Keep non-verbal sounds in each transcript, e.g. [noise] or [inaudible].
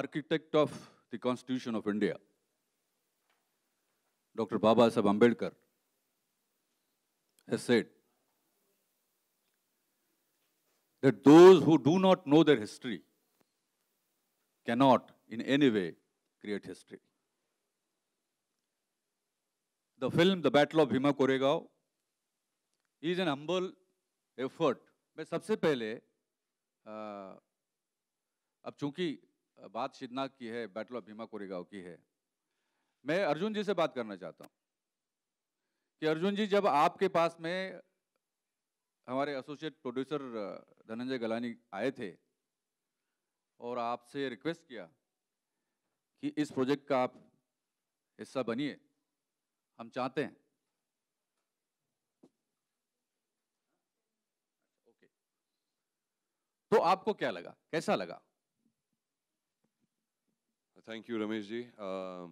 architect of the Constitution of India, Dr. Baba saheb Ambedkar, has said that those who do not know their history cannot in any way create history. The film, The Battle of Bhima Koregaon, is an humble effort. मैं sabse pehle uh, ab चूंकि बात शिदना की है battle of Bhima Koregaon की है मैं अर्जुन जी से बात करना चाहता हूँ कि अर्जुन जी जब आपके पास में हमारे एसोसिएट प्रोड्यूसर धनंजय गलानी आए थे और आपसे रिक्वेस्ट किया कि इस प्रोजेक्ट का आप हिस्सा बनिए हम चाहते हैं तो आपको क्या लगा कैसा लगा Thank you, Rameshji. Um,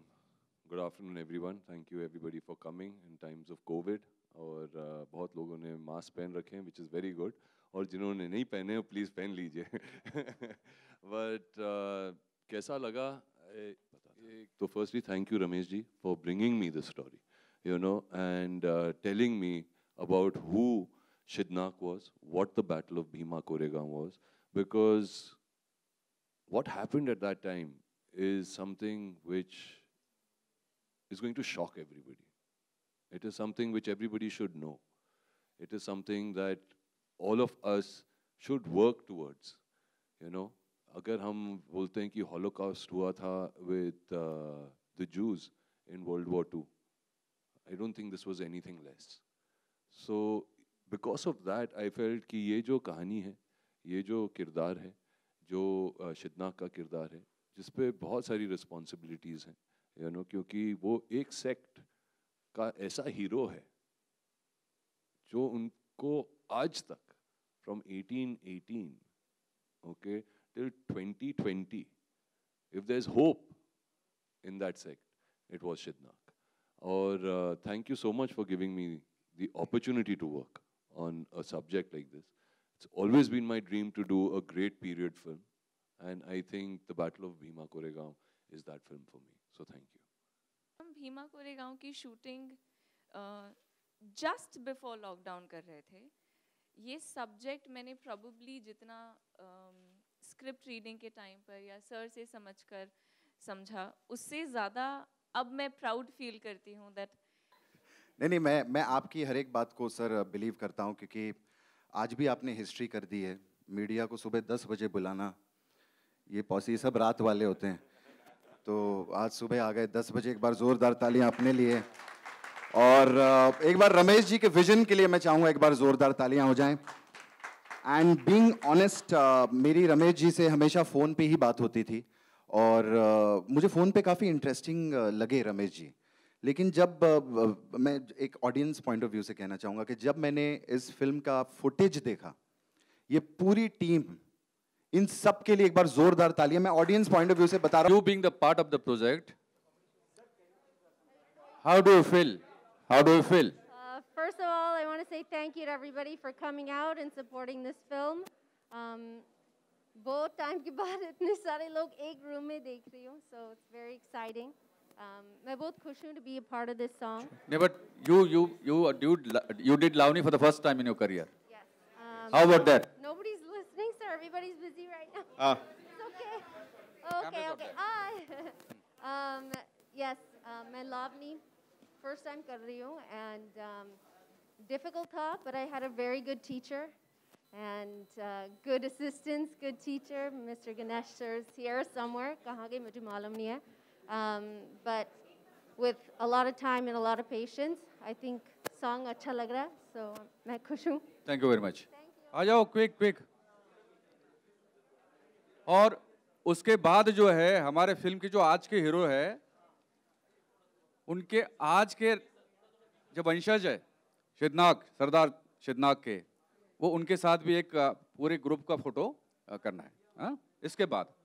good afternoon everyone thank you everybody for coming in times of Covid और uh, बहुत लोगों ने मास्क पहन रखे हैं विच इज़ वेरी गुड और जिन्होंने नहीं पहने हो प्लीज़ पहन लीजिए बट uh, कैसा लगा एक तो firstly thank you Ramesh ji for bringing me the story you know and telling me about who Shidnak was what the battle of Bhima Koregaon was because what happened at that time is something which is going to shock everybody. It is something which everybody should know. It is something that all of us should work towards. You know, अगर हम बोलते हैं कि Holocaust हुआ था with uh, the Jews in World War II, I don't think this was anything less. So because of that, I felt कि ये जो कहानी है, ये जो किरदार है, जो शिदना का किरदार है, जिस पे बहुत सारी रिस्पॉन्सिबिलिटीज़ हैं यू नो क्योंकि वो एक सेक्ट का ऐसा हीरो है जो उनको आज तक from 1818 okay till 2020 if there is hope in that sect it was Shidnak और thank you so much for giving me the opportunity to work on a subject like this it's always been my dream to do a great period film And I think the Battle of Bhima Koregaon is that film for me. So thank you. हम भीमा कोरेगांव की shooting just before lockdown कर रहे थे ये subject मैंने probably जितना script uh, reading के time पर या सर से समझकर समझा उससे ज़्यादा अब मैं प्राउड फील करती हूँ दैट नहीं नहीं मैं मैं आपकी हर एक बात को सर बिलीव करता हूँ क्योंकि आज भी आपने हिस्ट्री कर दी है मीडिया को सुबह दस बजे बुलाना ये पौसी सब रात वाले होते हैं तो आज सुबह आ गए दस बजे एक बार जोरदार तालियां अपने लिए और एक बार रमेश जी के विजन के लिए मैं चाहूंगा एक बार जोरदार तालियां हो जाए एंड बींग ऑनेस्ट मेरी रमेश जी से हमेशा फ़ोन पे ही बात होती थी और uh, मुझे फ़ोन पे काफ़ी इंटरेस्टिंग लगे रमेश जी लेकिन जब uh, मैं एक ऑडियंस पॉइंट ऑफ व्यू से कहना चाहूँगा कि जब मैंने इस फिल्म का फुटेज देखा ये पूरी टीम इन सब के लिए एक बार जोरदार तालियां मैं ऑडियंस पॉइंट ऑफ व्यू से बता रहा हूं being the part of the project how do you feel how do you feel first of all I want to say thank you to everybody for coming out and supporting this film Um, बहुत time के बाद इतने सारे लोग एक room में देख रही हूं सो इट्स वेरी एक्साइटिंग मैं बहुत खुश हूँ to be a part of this song no but you you you you did Lavani for the first time in your career how about that Everybody's busy right now. Uh, it's okay. Okay, okay. Ah. [laughs] um, yes, मैं um, love me. First time रही and and um, difficult talk, but I had a very good teacher and uh, good assistance, good teacher. Mr. Ganesh sir is here somewhere. Um, but with a lot of time and a lot of patience, I think song acha lagra. So I'm Thank you very much. you. Ajao quick quick. और उसके बाद जो है हमारे film के जो आज के हीरो है उनके आज के जब वंशज है शिदनाक सरदार शिदनाक के वो उनके साथ भी एक पूरे ग्रुप का फोटो करना है आ? हाँ? इसके बाद